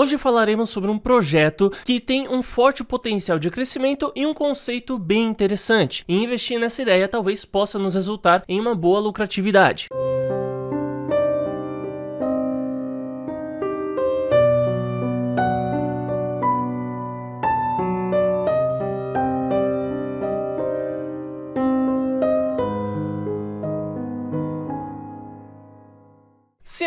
Hoje falaremos sobre um projeto que tem um forte potencial de crescimento e um conceito bem interessante. E investir nessa ideia talvez possa nos resultar em uma boa lucratividade.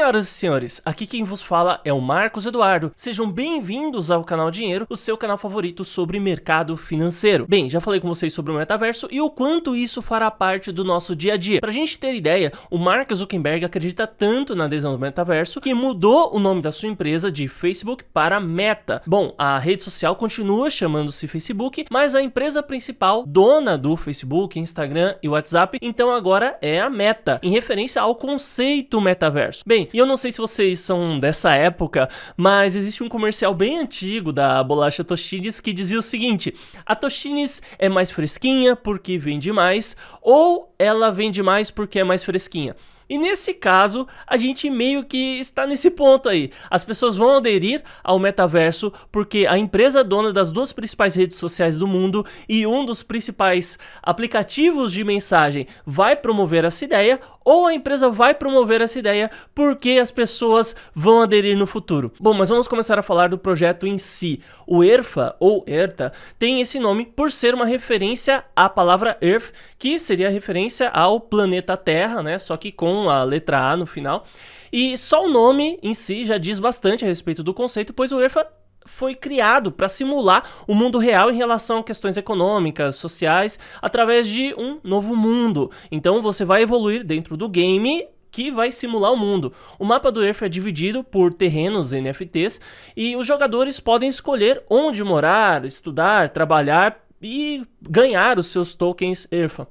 Senhoras e senhores, aqui quem vos fala é o Marcos Eduardo. Sejam bem-vindos ao canal Dinheiro, o seu canal favorito sobre mercado financeiro. Bem, já falei com vocês sobre o metaverso e o quanto isso fará parte do nosso dia a dia. Pra gente ter ideia, o Mark Zuckerberg acredita tanto na adesão do metaverso que mudou o nome da sua empresa de Facebook para Meta. Bom, a rede social continua chamando-se Facebook, mas a empresa principal, dona do Facebook, Instagram e WhatsApp, então agora é a Meta, em referência ao conceito metaverso. Bem, e eu não sei se vocês são dessa época, mas existe um comercial bem antigo da bolacha Tostines que dizia o seguinte: a Tostines é mais fresquinha porque vende mais, ou ela vende mais porque é mais fresquinha. E nesse caso, a gente meio que está nesse ponto aí. As pessoas vão aderir ao metaverso porque a empresa dona das duas principais redes sociais do mundo e um dos principais aplicativos de mensagem vai promover essa ideia, ou a empresa vai promover essa ideia porque as pessoas vão aderir no futuro. Bom, mas vamos começar a falar do projeto em si. O ERFA, ou ERTA, tem esse nome por ser uma referência à palavra Earth, que seria referência ao planeta Terra, né? Só que com a letra A no final. E só o nome em si já diz bastante a respeito do conceito, pois o ERFA foi criado para simular o mundo real em relação a questões econômicas, sociais, através de um novo mundo. Então você vai evoluir dentro do game que vai simular o mundo. O mapa do Earth é dividido por terrenos NFTs e os jogadores podem escolher onde morar, estudar, trabalhar e ganhar os seus tokens Earth.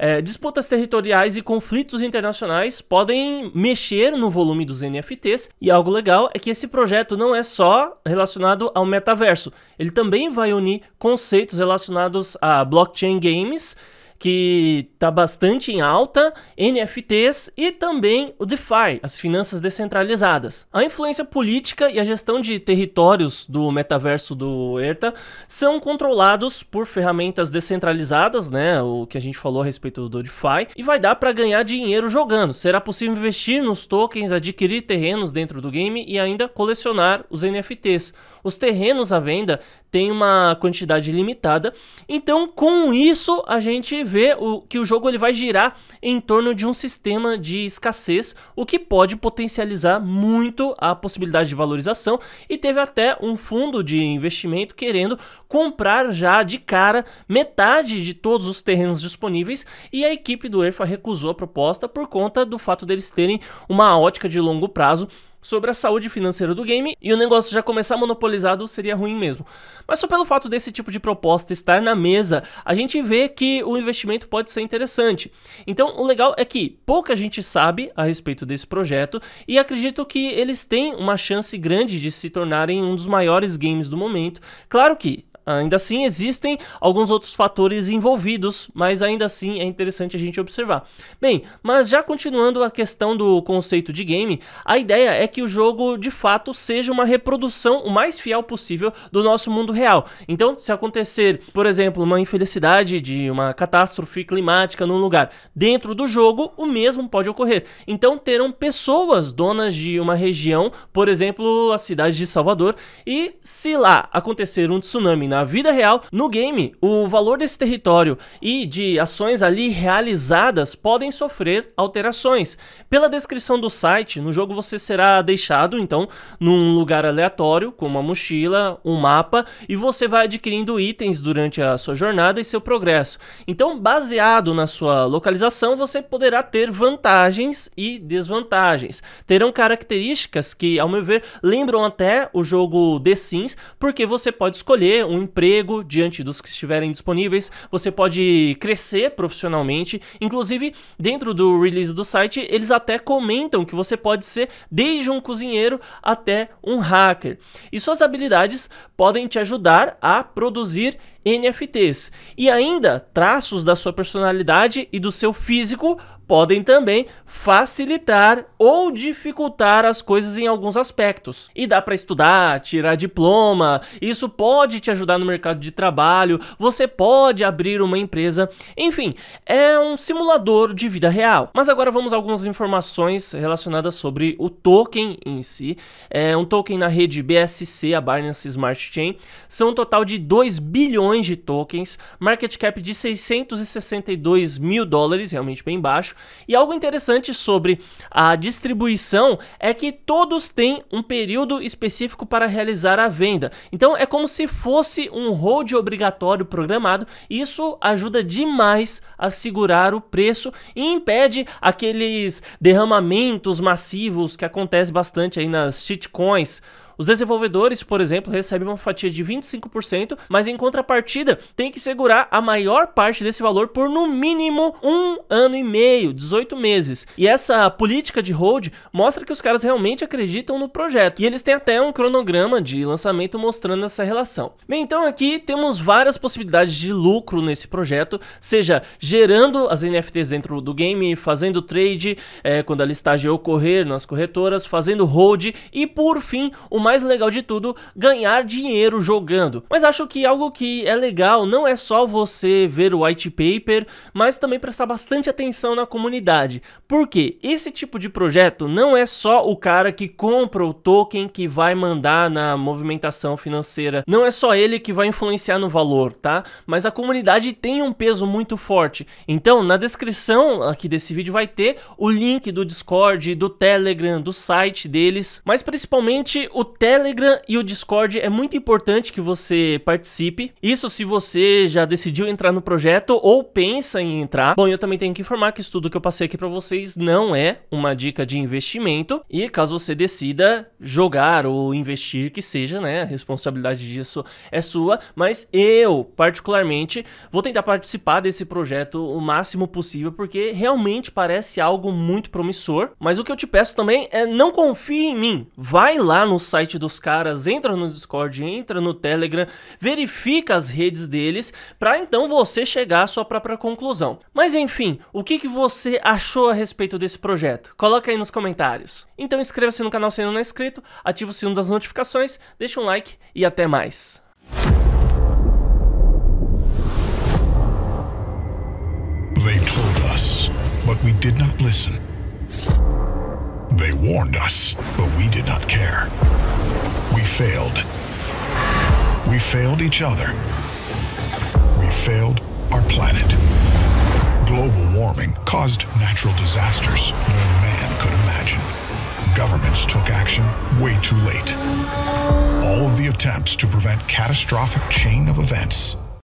É, disputas territoriais e conflitos internacionais podem mexer no volume dos NFTs, e algo legal é que esse projeto não é só relacionado ao metaverso, ele também vai unir conceitos relacionados a blockchain games que está bastante em alta, NFTs e também o DeFi, as finanças descentralizadas. A influência política e a gestão de territórios do metaverso do ERTA são controlados por ferramentas descentralizadas, né, o que a gente falou a respeito do DeFi, e vai dar para ganhar dinheiro jogando. Será possível investir nos tokens, adquirir terrenos dentro do game e ainda colecionar os NFTs. Os terrenos à venda têm uma quantidade limitada, então com isso a gente vê o, que o jogo ele vai girar em torno de um sistema de escassez, o que pode potencializar muito a possibilidade de valorização. E teve até um fundo de investimento querendo comprar já de cara metade de todos os terrenos disponíveis. E a equipe do ERFA recusou a proposta por conta do fato deles terem uma ótica de longo prazo sobre a saúde financeira do game e o negócio já começar monopolizado seria ruim mesmo. Mas só pelo fato desse tipo de proposta estar na mesa, a gente vê que o investimento pode ser interessante. Então, o legal é que pouca gente sabe a respeito desse projeto e acredito que eles têm uma chance grande de se tornarem um dos maiores games do momento. Claro que Ainda assim, existem alguns outros fatores envolvidos, mas ainda assim é interessante a gente observar. Bem, mas já continuando a questão do conceito de game, a ideia é que o jogo de fato seja uma reprodução o mais fiel possível do nosso mundo real. Então, se acontecer, por exemplo, uma infelicidade de uma catástrofe climática num lugar dentro do jogo, o mesmo pode ocorrer. Então, terão pessoas donas de uma região, por exemplo, a cidade de Salvador, e se lá acontecer um tsunami na na vida real, no game, o valor desse território e de ações ali realizadas podem sofrer alterações. Pela descrição do site, no jogo você será deixado, então, num lugar aleatório, com uma mochila, um mapa, e você vai adquirindo itens durante a sua jornada e seu progresso. Então, baseado na sua localização, você poderá ter vantagens e desvantagens. Terão características que, ao meu ver, lembram até o jogo The Sims, porque você pode escolher um emprego diante dos que estiverem disponíveis, você pode crescer profissionalmente. Inclusive, dentro do release do site, eles até comentam que você pode ser desde um cozinheiro até um hacker. E suas habilidades podem te ajudar a produzir NFTs. E ainda traços da sua personalidade e do seu físico podem também facilitar ou dificultar as coisas em alguns aspectos. E dá para estudar, tirar diploma, isso pode te ajudar no mercado de trabalho, você pode abrir uma empresa, enfim, é um simulador de vida real. Mas agora vamos a algumas informações relacionadas sobre o token em si. É um token na rede BSC, a Binance Smart Chain, são um total de 2 bilhões de tokens, market cap de 662 mil dólares, realmente bem baixo, e algo interessante sobre a distribuição é que todos têm um período específico para realizar a venda. Então é como se fosse um hold obrigatório programado. Isso ajuda demais a segurar o preço e impede aqueles derramamentos massivos que acontece bastante aí nas shitcoins os desenvolvedores, por exemplo, recebem uma fatia de 25%, mas em contrapartida tem que segurar a maior parte desse valor por no mínimo um ano e meio, 18 meses. E essa política de hold mostra que os caras realmente acreditam no projeto. E eles têm até um cronograma de lançamento mostrando essa relação. Bem, então aqui temos várias possibilidades de lucro nesse projeto, seja gerando as NFTs dentro do game, fazendo trade, é, quando a listagem ocorrer nas corretoras, fazendo hold e por fim uma mais legal de tudo, ganhar dinheiro jogando. Mas acho que algo que é legal não é só você ver o white paper, mas também prestar bastante atenção na comunidade. Porque esse tipo de projeto não é só o cara que compra o token que vai mandar na movimentação financeira. Não é só ele que vai influenciar no valor, tá? Mas a comunidade tem um peso muito forte. Então, na descrição aqui desse vídeo vai ter o link do Discord, do Telegram, do site deles, mas principalmente o Telegram e o Discord é muito importante que você participe. Isso se você já decidiu entrar no projeto ou pensa em entrar. Bom, eu também tenho que informar que isso tudo que eu passei aqui para vocês não é uma dica de investimento e caso você decida jogar ou investir que seja, né, a responsabilidade disso é sua, mas eu particularmente vou tentar participar desse projeto o máximo possível porque realmente parece algo muito promissor, mas o que eu te peço também é não confie em mim. Vai lá no site site dos caras, entra no Discord, entra no Telegram, verifica as redes deles, para então você chegar à sua própria conclusão. Mas enfim, o que, que você achou a respeito desse projeto? Coloca aí nos comentários. Então inscreva-se no canal se ainda não é inscrito, ativa o sino das notificações, deixa um like e até mais. They told us, but we did not listen. warned us, but we did not care. We failed. We failed each other. We failed our planet. Global warming caused natural disasters no man could imagine. Governments took action way too late. All of the attempts to prevent catastrophic chain of events